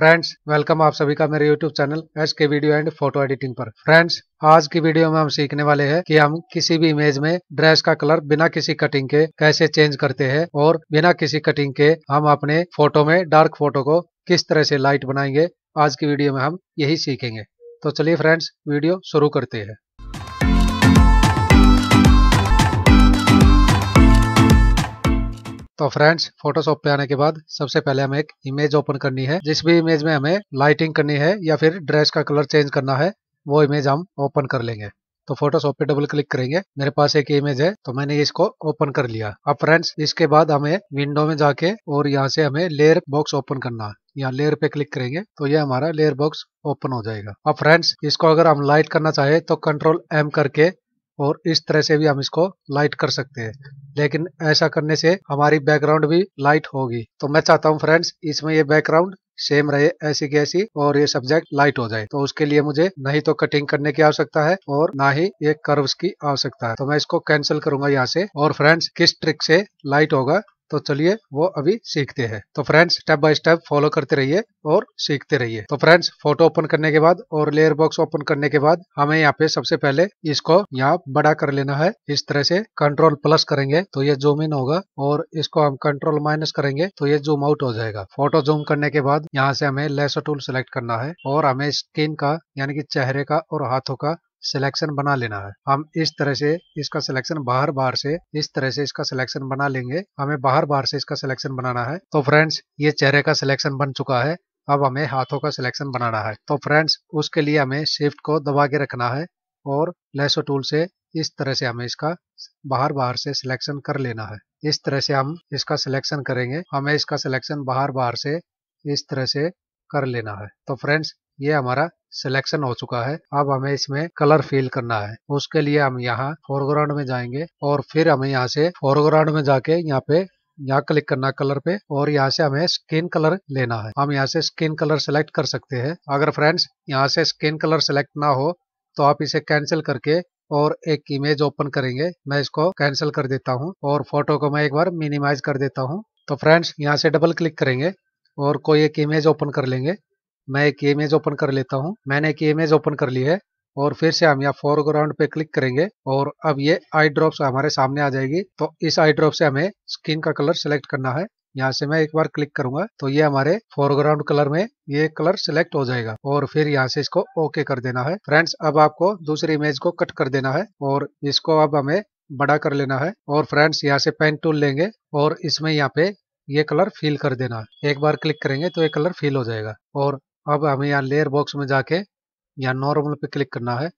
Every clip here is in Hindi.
फ्रेंड्स वेलकम आप सभी का मेरे YouTube channel S K video and photo editing पर फ्रेंड्स आज की वीडियो में हम सीखने वाले हैं कि हम किसी भी इमेज में ड्रेस का कलर बिना किसी कटिंग के कैसे चेंज करते हैं और बिना किसी कटिंग के हम अपने फोटो में डार्क फोटो को किस तरह से लाइट बनाएंगे आज की वीडियो में हम यही सीखेंगे तो चलिए फ्रेंड्स वीडियो शुरू करते हैं तो फ्रेंड्स फोटोशॉप पे आने के बाद सबसे पहले हमें एक इमेज ओपन करनी है जिस भी इमेज में हमें लाइटिंग करनी है या फिर ड्रेस का कलर चेंज करना है वो इमेज हम ओपन कर लेंगे तो फोटोशॉप पे डबल क्लिक करेंगे मेरे पास एक इमेज है तो मैंने इसको ओपन कर लिया अब फ्रेंड्स इसके बाद हमें विंडो में जाके और यहाँ से हमें लेयर बॉक्स ओपन करना है यहाँ लेयर पे क्लिक करेंगे तो ये हमारा लेयर बॉक्स ओपन हो जाएगा अब फ्रेंड्स इसको अगर हम लाइट करना चाहे तो कंट्रोल एम करके और इस तरह से भी हम इसको लाइट कर सकते हैं लेकिन ऐसा करने से हमारी बैकग्राउंड भी लाइट होगी तो मैं चाहता हूँ फ्रेंड्स इसमें ये बैकग्राउंड सेम रहे ऐसी की ऐसी और ये सब्जेक्ट लाइट हो जाए तो उसके लिए मुझे नहीं तो कटिंग करने की आवश्यकता है और ना ही ये कर्व्स की आवश्यकता है तो मैं इसको कैंसिल करूंगा यहाँ से और फ्रेंड्स किस ट्रिक से लाइट होगा तो चलिए वो अभी सीखते हैं तो friends step by step follow करते रहिए और सीखते रहिए तो फ्रेंड्स फोटो ओपन करने के बाद और लेयर बॉक्स ओपन करने के बाद हमें यहाँ पे सबसे पहले इसको यहाँ बड़ा कर लेना है इस तरह से कंट्रोल प्लस करेंगे तो ये जूम इन होगा और इसको हम कंट्रोल माइनस करेंगे तो ये जूम आउट हो जाएगा फोटो जूम करने के बाद यहाँ से हमें लेसर टूल सिलेक्ट करना है और हमें स्किन का यानी कि चेहरे का और हाथों का सिलेक्शन बना लेना है हम इस तरह से इसका सिलेक्शन बाहर बाहर से इस तरह से इसका सिलेक्शन बना लेंगे हमें बाहर बाहर से इसका सिलेक्शन बनाना है तो फ्रेंड्स ये चेहरे का सिलेक्शन बन चुका है अब हमें हाथों का सिलेक्शन बनाना है तो फ्रेंड्स उसके लिए हमें शिफ्ट को दबा के रखना है और लेसो टूल से इस तरह से हमें इसका बाहर बाहर से सिलेक्शन कर लेना है इस तरह से हम इसका सिलेक्शन करेंगे हमें इसका सिलेक्शन बाहर बाहर से इस तरह से कर लेना है तो फ्रेंड्स ये हमारा सिलेक्शन हो चुका है अब हमें इसमें कलर फिल करना है उसके लिए हम यहाँ फोरग्राउंड में जाएंगे और फिर हमें यहाँ से फोरग्राउंड में जाके यहाँ पे यहाँ क्लिक करना कलर पे और यहाँ से हमें स्किन कलर लेना है हम यहाँ से स्किन कलर सेलेक्ट कर सकते हैं अगर फ्रेंड्स यहाँ से स्किन कलर सेलेक्ट ना हो तो आप इसे कैंसिल करके और एक इमेज ओपन करेंगे मैं इसको कैंसिल कर देता हूँ और फोटो को मैं एक बार मिनिमाइज कर देता हूँ तो फ्रेंड्स यहाँ से डबल क्लिक करेंगे और कोई एक इमेज ओपन कर लेंगे मैं एक इमेज ओपन कर लेता हूँ मैंने एक इमेज ओपन कर ली है और फिर से हम यहाँ फोरग्राउंड पे क्लिक करेंगे और अब ये आई ड्रॉप हमारे सामने आ जाएगी तो इस आई ड्रॉप से हमें स्किन का कलर सेलेक्ट करना है यहाँ से मैं एक बार क्लिक करूंगा तो ये हमारे फोरग्राउंड कलर में ये कलर सिलेक्ट हो जाएगा और फिर यहाँ से इसको ओके कर देना है फ्रेंड्स अब आपको दूसरी इमेज को कट कर देना है और इसको अब हमें बड़ा कर लेना है और फ्रेंड्स यहाँ से पेन टूल लेंगे और इसमें यहाँ पे ये कलर फिल कर देना है एक बार क्लिक करेंगे तो ये कलर फिल हो जाएगा और अब हमें यहाँ लेयर बॉक्स में जाके यहाँ नॉर्मल पे क्लिक करना है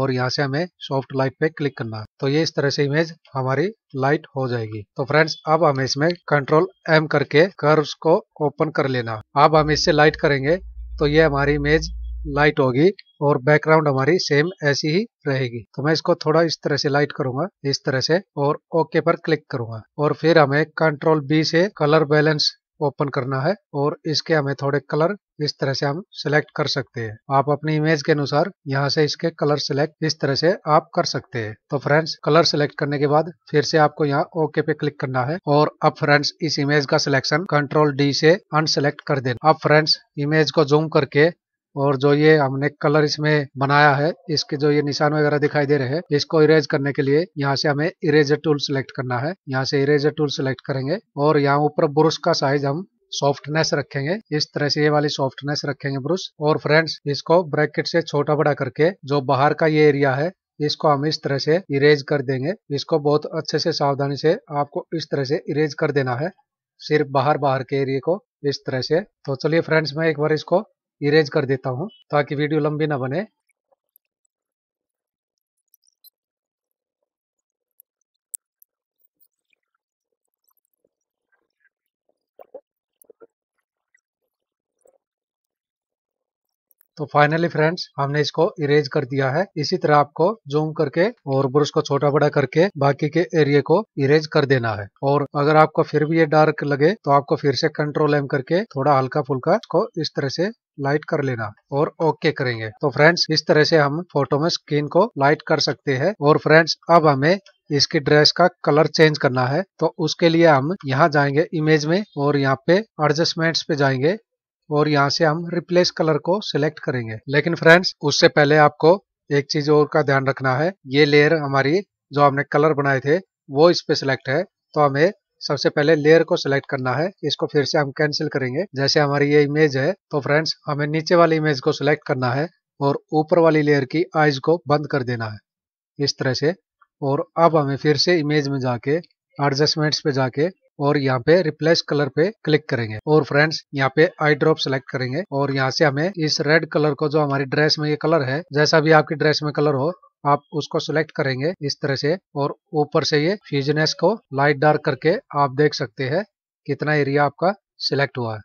और यहाँ से हमें सॉफ्ट लाइट पे क्लिक करना है तो ये इस तरह से इमेज हमारी लाइट हो जाएगी तो फ्रेंड्स अब हमें इसमें कंट्रोल एम करके कर्व्स को ओपन कर लेना अब हम इससे लाइट करेंगे तो ये हमारी इमेज लाइट होगी और बैकग्राउंड हमारी सेम ऐसी ही रहेगी तो मैं इसको थोड़ा इस तरह से लाइट करूंगा इस तरह से और ओके पर क्लिक करूंगा और फिर हमें कंट्रोल बी से कलर बैलेंस ओपन करना है और इसके हमें थोड़े कलर इस तरह से हम सिलेक्ट कर सकते हैं आप अपनी इमेज के अनुसार यहाँ से इसके कलर सिलेक्ट इस तरह से आप कर सकते हैं तो फ्रेंड्स कलर सिलेक्ट करने के बाद फिर से आपको यहाँ ओके पे क्लिक करना है और अब फ्रेंड्स इस इमेज का सिलेक्शन कंट्रोल डी से अनसेलेक्ट कर देना अब फ्रेंड्स इमेज को जूम करके और जो ये हमने कलर इसमें बनाया है इसके जो ये निशान वगैरह दिखाई दे रहे हैं इसको इरेज करने के लिए यहाँ से हमें इरेजर टूल सिलेक्ट करना है यहाँ से इरेजर टूल सिलेक्ट करेंगे और यहाँ ऊपर ब्रश का साइज हम सॉफ्टनेस रखेंगे इस तरह से ये वाली सॉफ्टनेस रखेंगे ब्रश और फ्रेंड्स इसको ब्रैकेट से छोटा बड़ा करके जो बाहर का ये एरिया है इसको हम इस तरह से इरेज कर देंगे इसको बहुत अच्छे से सावधानी से आपको इस तरह से इरेज कर देना है सिर्फ बाहर बाहर के एरिए को इस तरह से तो चलिए फ्रेंड्स मैं एक बार इसको इरेज कर देता हूँ ताकि वीडियो लंबी ना बने तो फाइनली फ्रेंड्स हमने इसको इरेज कर दिया है इसी तरह आपको जूम करके और ब्रश को छोटा बड़ा करके बाकी के एरिया को इरेज कर देना है और अगर आपको फिर भी ये डार्क लगे तो आपको फिर से कंट्रोल एम करके थोड़ा हल्का फुल्का इसको इस तरह से लाइट कर लेना और ओके करेंगे तो फ्रेंड्स इस तरह से हम फोटो में स्क्रीन को लाइट कर सकते हैं और फ्रेंड्स अब हमें इसकी ड्रेस का कलर चेंज करना है तो उसके लिए हम यहाँ जाएंगे इमेज में और यहाँ पे एडजस्टमेंट्स पे जाएंगे और यहाँ से हम रिप्लेस कलर को सिलेक्ट करेंगे लेकिन फ्रेंड्स उससे पहले आपको एक चीज और का ध्यान रखना है ये लेयर हमारी जो हमने कलर बनाए थे वो इस पे सिलेक्ट है तो हमें सबसे पहले लेयर को सिलेक्ट करना है इसको फिर से हम कैंसिल करेंगे जैसे हमारी ये इमेज है तो फ्रेंड्स हमें नीचे वाली इमेज को सिलेक्ट करना है और ऊपर वाली लेयर की आइज को बंद कर देना है इस तरह से और अब हमें फिर से इमेज में जाके एडजस्टमेंट्स पे जाके और यहाँ पे रिप्लेस कलर पे क्लिक करेंगे और फ्रेंड्स यहाँ पे आई ड्रॉप सेलेक्ट करेंगे और यहाँ से हमें इस रेड कलर को जो हमारी ड्रेस में ये कलर है जैसा भी आपकी ड्रेस में कलर हो आप उसको सिलेक्ट करेंगे इस तरह से और ऊपर से ये फ्यूजनेस को लाइट डार्क करके आप देख सकते हैं कितना एरिया आपका सिलेक्ट हुआ है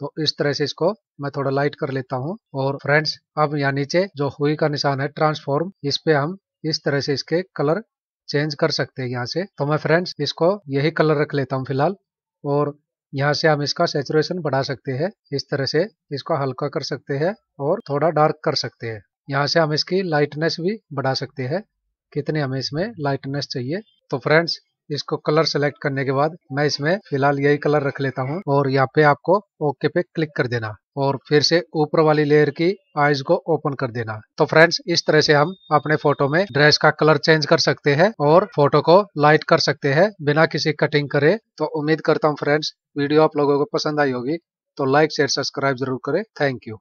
तो इस तरह से इसको मैं थोड़ा लाइट कर लेता हूँ और फ्रेंड्स अब यहाँ नीचे जो हुई का निशान है ट्रांसफॉर्म इस पे हम इस तरह से इसके कलर चेंज कर सकते हैं यहाँ से तो मैं फ्रेंड्स इसको यही कलर रख लेता हूँ फिलहाल और यहाँ से हम इसका सेचुरेशन बढ़ा सकते हैं इस तरह से इसको हल्का कर सकते हैं और थोड़ा डार्क कर सकते हैं यहाँ से हम इसकी लाइटनेस भी बढ़ा सकते हैं कितनी हमें इसमें लाइटनेस चाहिए तो फ्रेंड्स इसको कलर सेलेक्ट करने के बाद मैं इसमें फिलहाल यही कलर रख लेता हूँ और यहाँ पे आपको ओके पे क्लिक कर देना और फिर से ऊपर वाली लेयर की आईज को ओपन कर देना तो फ्रेंड्स इस तरह से हम अपने फोटो में ड्रेस का कलर चेंज कर सकते हैं और फोटो को लाइट कर सकते हैं बिना किसी कटिंग करे तो उम्मीद करता हूँ फ्रेंड्स वीडियो आप लोगों को पसंद आई होगी तो लाइक शेयर सब्सक्राइब जरूर करें थैंक यू